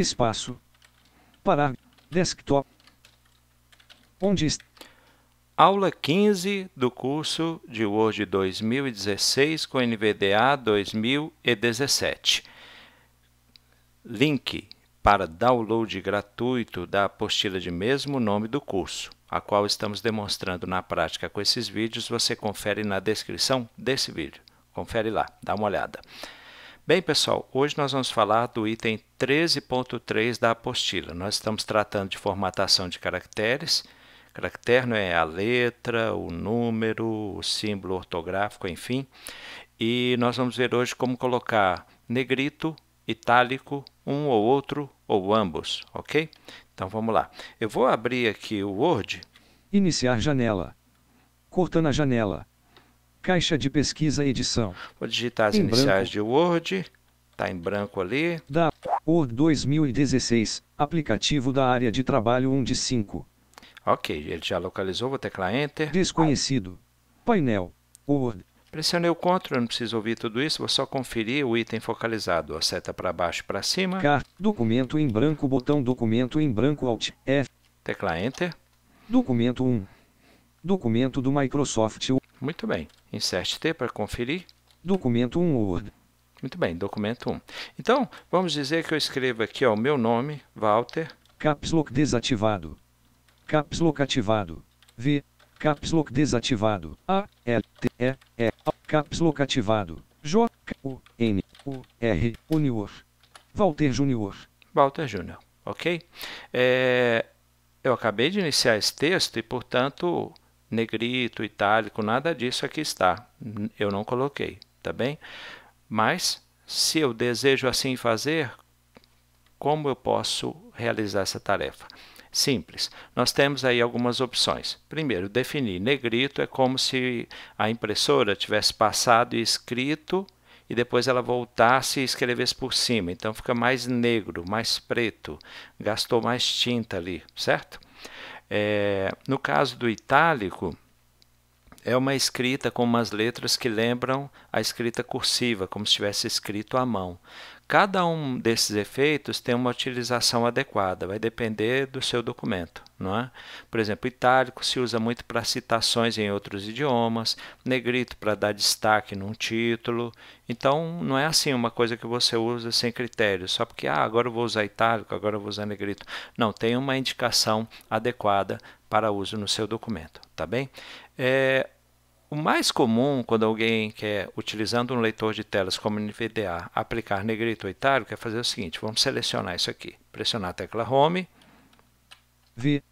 espaço, para desktop, onde está. Aula 15 do curso de Word 2016 com NVDA 2017. Link para download gratuito da apostila de mesmo nome do curso, a qual estamos demonstrando na prática com esses vídeos, você confere na descrição desse vídeo. Confere lá, dá uma olhada. Bem, pessoal, hoje nós vamos falar do item 13.3 da apostila. Nós estamos tratando de formatação de caracteres. Caractere é a letra, o número, o símbolo ortográfico, enfim. E nós vamos ver hoje como colocar negrito, itálico, um ou outro ou ambos, ok? Então vamos lá. Eu vou abrir aqui o Word. Iniciar janela. a janela. Caixa de pesquisa edição. Vou digitar as em iniciais branco. de Word. Está em branco ali. Da Word 2016, aplicativo da área de trabalho 1 de 5. Ok, ele já localizou, vou teclar Enter. Desconhecido. Painel. Word. Pressionei o CTRL, não preciso ouvir tudo isso, vou só conferir o item focalizado. A seta para baixo e para cima. Car, documento em branco, botão documento em branco, Alt, F. Teclar Enter. Documento 1. Documento do Microsoft. Muito bem. Insert T para conferir. Documento 1 Word. Muito bem, documento 1. Então, vamos dizer que eu escrevo aqui o meu nome, Walter. Caps Lock desativado. Caps Lock ativado. V. Caps Lock desativado. A. L. T. E. E. Caps Lock ativado. J. U. N. U. R. Junior, Walter Junior, Walter Junior. ok? É, eu acabei de iniciar esse texto e, portanto, negrito, itálico, nada disso aqui está. Eu não coloquei, tá bem? Mas se eu desejo assim fazer, como eu posso realizar essa tarefa? Simples. Nós temos aí algumas opções. Primeiro, definir negrito é como se a impressora tivesse passado e escrito e depois ela voltasse e escrevesse por cima. Então fica mais negro, mais preto, gastou mais tinta ali, certo? É, no caso do itálico, é uma escrita com umas letras que lembram a escrita cursiva, como se tivesse escrito à mão. Cada um desses efeitos tem uma utilização adequada, vai depender do seu documento. Não é? Por exemplo, itálico se usa muito para citações em outros idiomas, negrito para dar destaque num título. Então, não é assim uma coisa que você usa sem critério, só porque ah, agora eu vou usar itálico, agora eu vou usar negrito. Não, tem uma indicação adequada para uso no seu documento, tá bem? É, o mais comum quando alguém quer, utilizando um leitor de telas como NVDA, aplicar negrito ou itálico, é fazer o seguinte, vamos selecionar isso aqui, pressionar a tecla Home, V.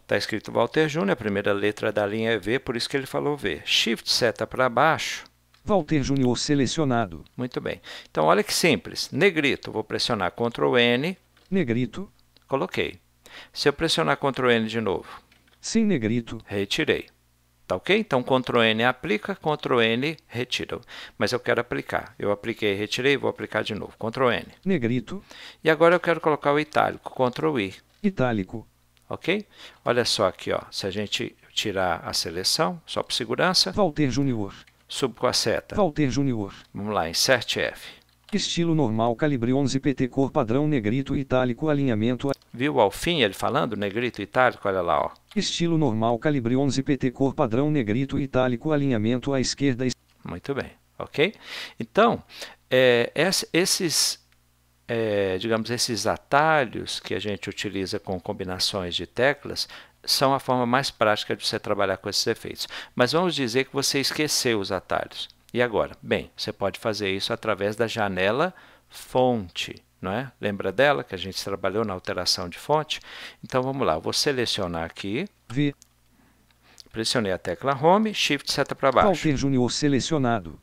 Está escrito Walter Júnior, a primeira letra da linha é V, por isso que ele falou V. Shift seta para baixo. Walter Júnior selecionado. Muito bem. Então, olha que simples. Negrito, vou pressionar Ctrl N. Negrito. Coloquei. Se eu pressionar Ctrl N de novo. Sim, negrito. Retirei. Tá ok? Então, Ctrl N aplica, Ctrl N retira. Mas eu quero aplicar. Eu apliquei, retirei, vou aplicar de novo. Ctrl N. Negrito. E agora eu quero colocar o itálico. Ctrl I. Itálico. Ok? Olha só aqui, ó. Se a gente tirar a seleção, só por segurança. Walter Junior Subo com a seta. Walter Junior Vamos lá, insert F. Estilo normal, calibre 11 PT, cor padrão, negrito, itálico, alinhamento Viu ao fim ele falando negrito itálico, olha lá, ó. Estilo normal, calibre 11 PT, cor padrão negrito itálico, alinhamento à esquerda. Muito bem, ok? Então, é, esses, é, digamos, esses atalhos que a gente utiliza com combinações de teclas são a forma mais prática de você trabalhar com esses efeitos. Mas vamos dizer que você esqueceu os atalhos. E agora? Bem, você pode fazer isso através da janela fonte não é? Lembra dela que a gente trabalhou na alteração de fonte? Então vamos lá, vou selecionar aqui. V. Pressionei a tecla Home, Shift seta para baixo. Walter Junior selecionado.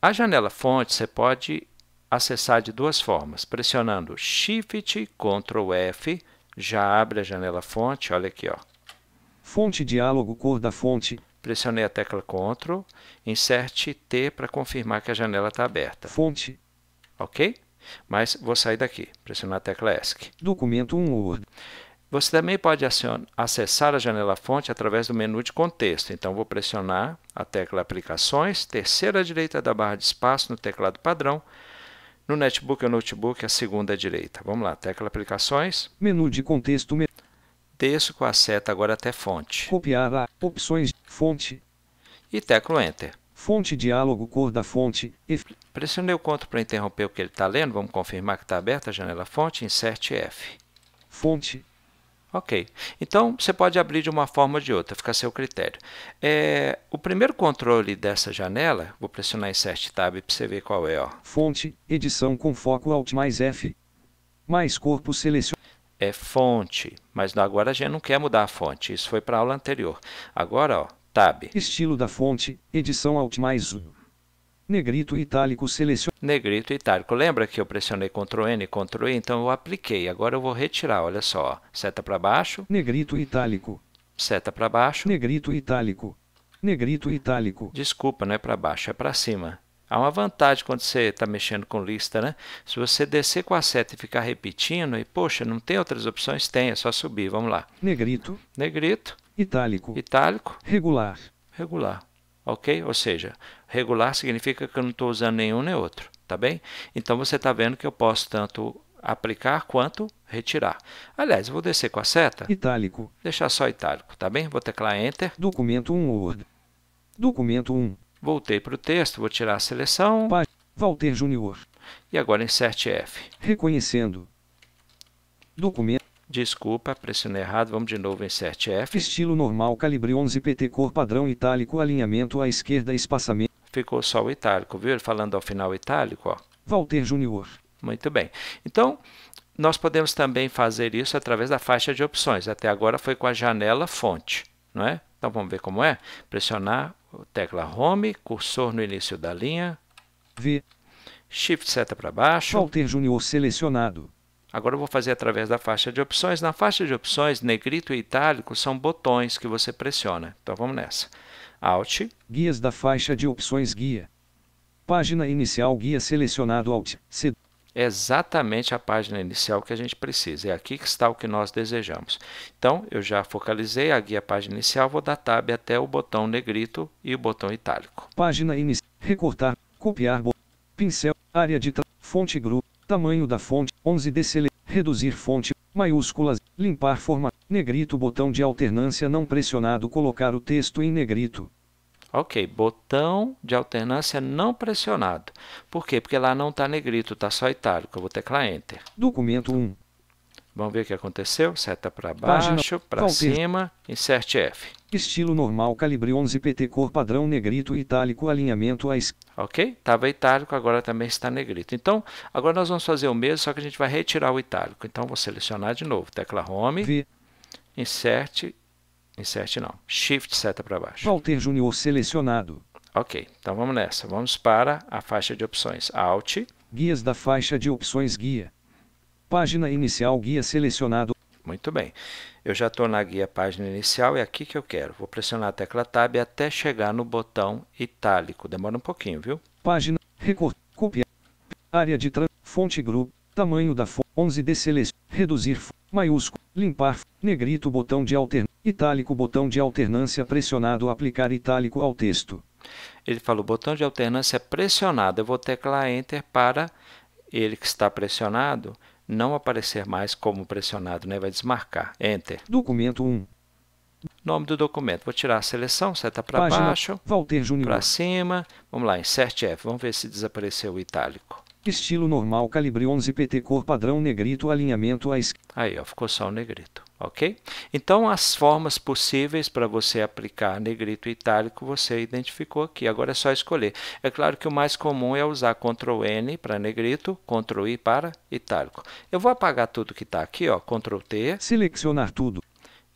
A janela fonte você pode acessar de duas formas, pressionando Shift Ctrl F, já abre a janela fonte, olha aqui, ó. Fonte diálogo cor da fonte. Pressionei a tecla Ctrl, inserte T para confirmar que a janela está aberta. Fonte. OK? Mas vou sair daqui, pressionar a tecla ESC. Documento 1 Word. Você também pode acessar a janela fonte através do menu de contexto. Então, vou pressionar a tecla Aplicações, terceira à direita da barra de espaço no teclado padrão. No netbook ou notebook, a segunda à direita. Vamos lá, tecla Aplicações. Menu de contexto. Me... Desço com a seta agora até fonte. Copiar a opções, fonte. E teclo Enter. Fonte diálogo cor da fonte. Pressionei o conto para interromper o que ele está lendo. Vamos confirmar que está aberta a janela fonte. Insert F. Fonte. Ok. Então, você pode abrir de uma forma ou de outra, fica a seu critério. É, o primeiro controle dessa janela, vou pressionar Insert Tab para você ver qual é. Ó. Fonte, edição com foco Alt mais F, mais corpo selecionado. É fonte, mas agora a gente não quer mudar a fonte, isso foi para a aula anterior. Agora, ó, Tab. Estilo da fonte, edição Alt mais 1. Negrito itálico selecionado. Negrito itálico. Lembra que eu pressionei Ctrl N, Ctrl I, então eu apliquei. Agora eu vou retirar, olha só. Seta para baixo. Negrito itálico. Seta para baixo. Negrito itálico. Negrito itálico. Desculpa, não é para baixo, é para cima. Há uma vantagem quando você está mexendo com lista, né? Se você descer com a seta e ficar repetindo, e poxa, não tem outras opções? Tem, é só subir. Vamos lá. Negrito. Negrito. Itálico. Itálico. Regular. Regular. Ok? Ou seja, regular significa que eu não estou usando nenhum nem outro. Tá bem? Então você está vendo que eu posso tanto aplicar quanto retirar. Aliás, eu vou descer com a seta. Itálico. Deixar só itálico, tá bem? Vou teclar Enter. Documento 1 Word. Documento 1. Voltei para o texto, vou tirar a seleção. Pá Walter Júnior. E agora insert F. Reconhecendo. Documento. Desculpa, pressionei errado. Vamos de novo em 7F. Estilo normal, calibre 11 PT, cor padrão itálico, alinhamento à esquerda, espaçamento. Ficou só o itálico, viu? Ele falando ao final itálico, ó. Walter Júnior. Muito bem. Então, nós podemos também fazer isso através da faixa de opções. Até agora foi com a janela fonte, não é? Então, vamos ver como é. Pressionar a tecla Home, cursor no início da linha. V. Shift seta para baixo. Walter Júnior selecionado. Agora eu vou fazer através da faixa de opções. Na faixa de opções, negrito e itálico são botões que você pressiona. Então vamos nessa. Alt. Guias da faixa de opções guia. Página inicial guia selecionado Alt. C. Exatamente a página inicial que a gente precisa. É aqui que está o que nós desejamos. Então eu já focalizei a guia página inicial. Vou dar tab até o botão negrito e o botão itálico. Página inicial. Recortar. Copiar. Pincel. Área de fonte grupo tamanho da fonte, 11 dcl, reduzir fonte, maiúsculas, limpar forma, negrito botão de alternância não pressionado colocar o texto em negrito. Ok, botão de alternância não pressionado. Por quê? Porque lá não está negrito, está só itálico. Eu vou teclar Enter. Documento 1. Vamos ver o que aconteceu. Seta para baixo, para cima, insert F. Estilo normal, calibre 11 PT, cor padrão negrito, itálico, alinhamento à esquerda. Ok? Estava itálico, agora também está negrito. Então, agora nós vamos fazer o mesmo, só que a gente vai retirar o itálico. Então, vou selecionar de novo, tecla Home, v. insert, insert não, Shift, seta para baixo. Walter Júnior selecionado. Ok, então vamos nessa. Vamos para a faixa de opções, Alt. Guias da faixa de opções, guia. Página inicial guia selecionado. Muito bem. Eu já estou na guia página inicial, é aqui que eu quero. Vou pressionar a tecla Tab até chegar no botão itálico. Demora um pouquinho, viu? Página, recortar, copiar, área de trans, fonte grupo, tamanho da fonte, 11 de seleção, reduzir, maiúsculo, limpar, negrito, botão de alternância, itálico, botão de alternância pressionado, aplicar itálico ao texto. Ele falou botão de alternância pressionado. Eu vou teclar Enter para ele que está pressionado não aparecer mais como pressionado, né? vai desmarcar. Enter. Documento 1. Nome do documento. Vou tirar a seleção, seta para baixo, Walter para cima. Vamos lá, Insert F. Vamos ver se desapareceu o itálico. Estilo normal, calibre 11 PT, cor padrão, negrito, alinhamento à esquerda. Aí, ó, ficou só o negrito. Ok? Então, as formas possíveis para você aplicar negrito e itálico você identificou aqui. Agora é só escolher. É claro que o mais comum é usar Ctrl N para negrito, Ctrl I para itálico. Eu vou apagar tudo que está aqui, ó, Ctrl T. Selecionar tudo.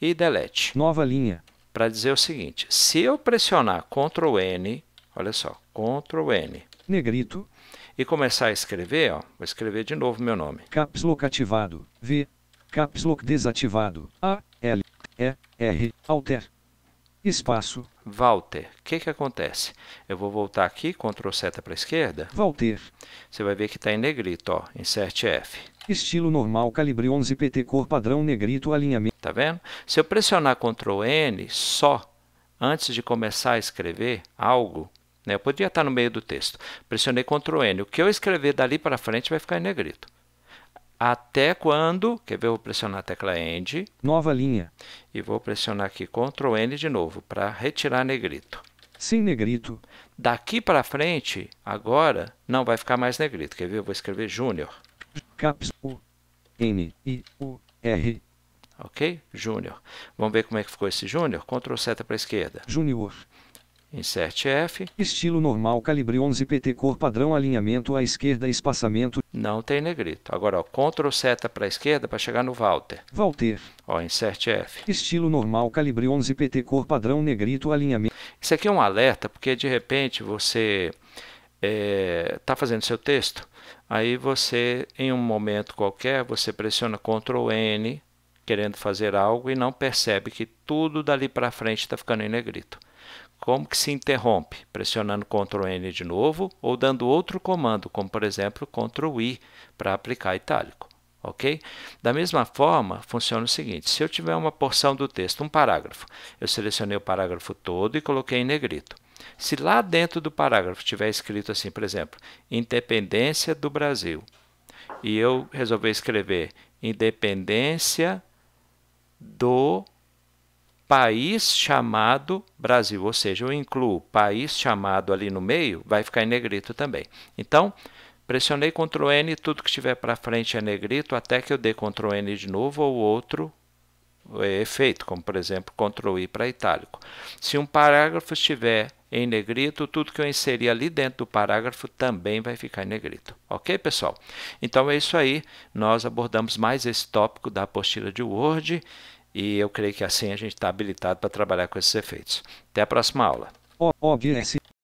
E delete. Nova linha. Para dizer o seguinte: se eu pressionar Ctrl N, olha só, Ctrl N. Negrito. E começar a escrever, ó, vou escrever de novo meu nome. Caps Lock ativado. V. Caps Lock desativado. A, L, E, R, Alter. Espaço. Walter. O que, que acontece? Eu vou voltar aqui, Ctrl seta para a esquerda. Walter. Você vai ver que está em negrito, ó. F. Estilo normal, calibre 11 PT, cor padrão, negrito, alinhamento. Tá vendo? Se eu pressionar Ctrl N só, antes de começar a escrever algo, né? Eu podia estar tá no meio do texto. Pressionei Ctrl N. O que eu escrever dali para frente vai ficar em negrito até quando, quer ver, eu vou pressionar a tecla End. Nova linha. E vou pressionar aqui Ctrl N de novo para retirar negrito. Sem negrito. Daqui para frente, agora, não vai ficar mais negrito. Quer ver? Eu vou escrever Júnior. Caps U N I U R. Ok? Júnior. Vamos ver como é que ficou esse Júnior? Ctrl seta para a esquerda. Júnior. Insert F. Estilo normal, calibre 11 PT, cor padrão, alinhamento à esquerda, espaçamento. Não tem negrito. Agora, ó, Ctrl seta para a esquerda para chegar no Walter. Walter. Ó, insert F. Estilo normal, calibre 11 PT, cor padrão, negrito, alinhamento. Isso aqui é um alerta, porque de repente você está é, tá fazendo seu texto, aí você, em um momento qualquer, você pressiona Ctrl N, querendo fazer algo, e não percebe que tudo dali para frente está ficando em negrito. Como que se interrompe? Pressionando Ctrl N de novo ou dando outro comando, como por exemplo Ctrl I para aplicar itálico. Ok? Da mesma forma, funciona o seguinte: se eu tiver uma porção do texto, um parágrafo, eu selecionei o parágrafo todo e coloquei em negrito. Se lá dentro do parágrafo tiver escrito assim, por exemplo, Independência do Brasil, e eu resolver escrever Independência do Brasil país chamado Brasil, ou seja, eu incluo país chamado ali no meio, vai ficar em negrito também. Então, pressionei Ctrl N, tudo que estiver para frente é negrito, até que eu dê Ctrl N de novo ou outro é, efeito, como por exemplo Ctrl I para itálico. Se um parágrafo estiver em negrito, tudo que eu inseri ali dentro do parágrafo também vai ficar em negrito. Ok, pessoal? Então é isso aí. Nós abordamos mais esse tópico da apostila de Word. E eu creio que assim a gente está habilitado para trabalhar com esses efeitos. Até a próxima aula. O, o,